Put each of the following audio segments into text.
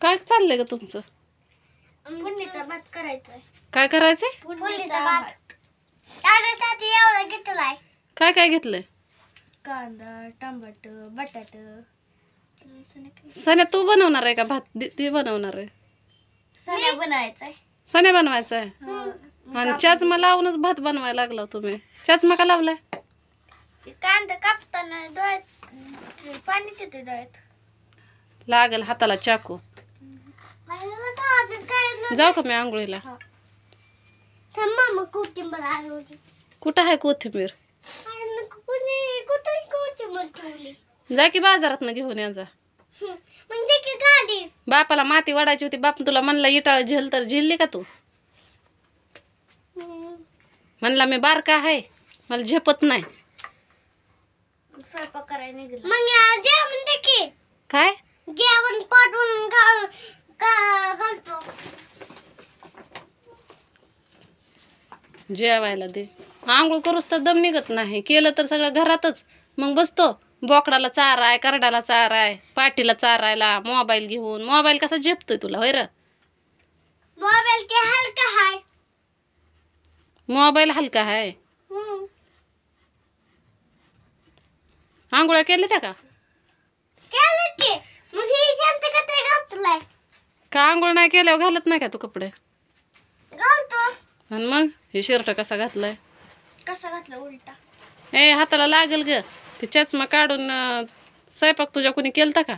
काय चाललंय का तुमचं भात काय करायचंय भात अरे काय काय घेतलंय कांदा टमाट बटाट सण्या तू बनवणार आहे का भात ते ती बनवणार आहे सने बनवायचंय सण्या बनवायचा आहे आणि चष्मा लावूनच भात बनवायला लागला हो तुम्ही चष्मा का लावलाय कांदा कापताना डोळ्यात पाणी येते डोळ्यात लागेल हाताला चाकू जाऊ का मी आंघोळीला कुठं आहे कोथिंबीर जा की बाजारात ना घेऊन या जा बापाला माती वाढायची होती बाप तुला म्हणला इटाळ झेल तर झेलली का तू म्हणला मी बारका आहे मला झेपत नाही जेवायला दे आंघोळ करूच तर दम निघत नाही केलं तर सगळं घरातच मग बसतो बोकडाला चारा आहे करडाला चारा आहे पाठीला चारायला मोबाईल घेऊन मोबाईल कसा झेपतोय तुला होय मोबाईल हलका हाय मोबाईल हलका हाय केल्या त्या का का आंघोळ नाही केल्यावर घालत नाही का तू कपडे आणि मग हे शर्ट कसा घातलाय कसा घातला उलटा ए हाताला लागल ग ते चष्मा काढून स्वयंपाक तुझ्या कोणी केलता का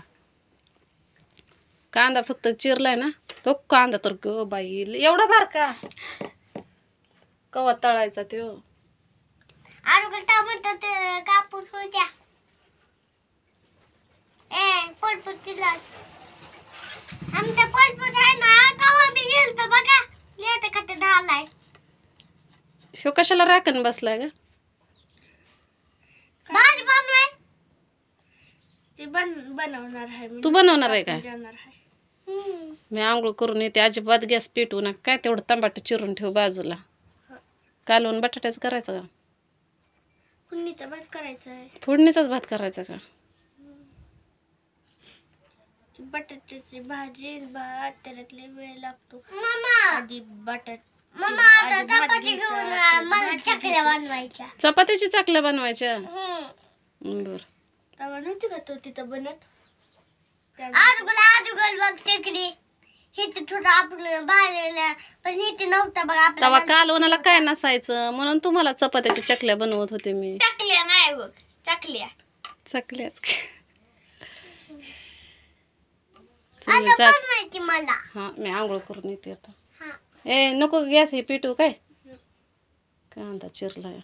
कांदा फक्त चिरलाय ना तो कांदा तर ग बाई एवढा भार का कवा तळायचा त्यो कापून होत्या ए पटपट चिरला आमचा पटपट आहे ना शो हो, कशाला राखण बसलाय ग ते बन बनवणार आहे तू बनवणार आहे काय मी आंघोळ करून येते अजिबात गॅस पेटवू ना काय तेवढं तंबाटं चिरून ठेव बाजूला हो. कालवून बटाट्याच करायचं का फुडणीचा भात करायचा आहे फोडणीचाच भात करायचा का बटाट्याची भाजी भात त्याच्यातले वेळ लागतो आधी बटाट मम्मा आता चपाती घेऊन मला चकल्या बनवायच्या चपात्याची चाकल्या बनवायच्या हम्म. बर तेव्हा का तो तिथं बनत आजूगल आजूगल बघ चकली हे ते थोडं आपण बाहेर पण हे हिथे नव्हता बघ तवा काल कालवणाला काय नसायचं म्हणून तुम्हाला चपात्याच्या चकल्या बनवत होते मी चकल्या नाही बघ चकल्या चकल्याच चला, असं जात- बनवायची मला हा मी आंघोळ करून येते आता ए नको गॅस हे पिटू काय कांदा चिरला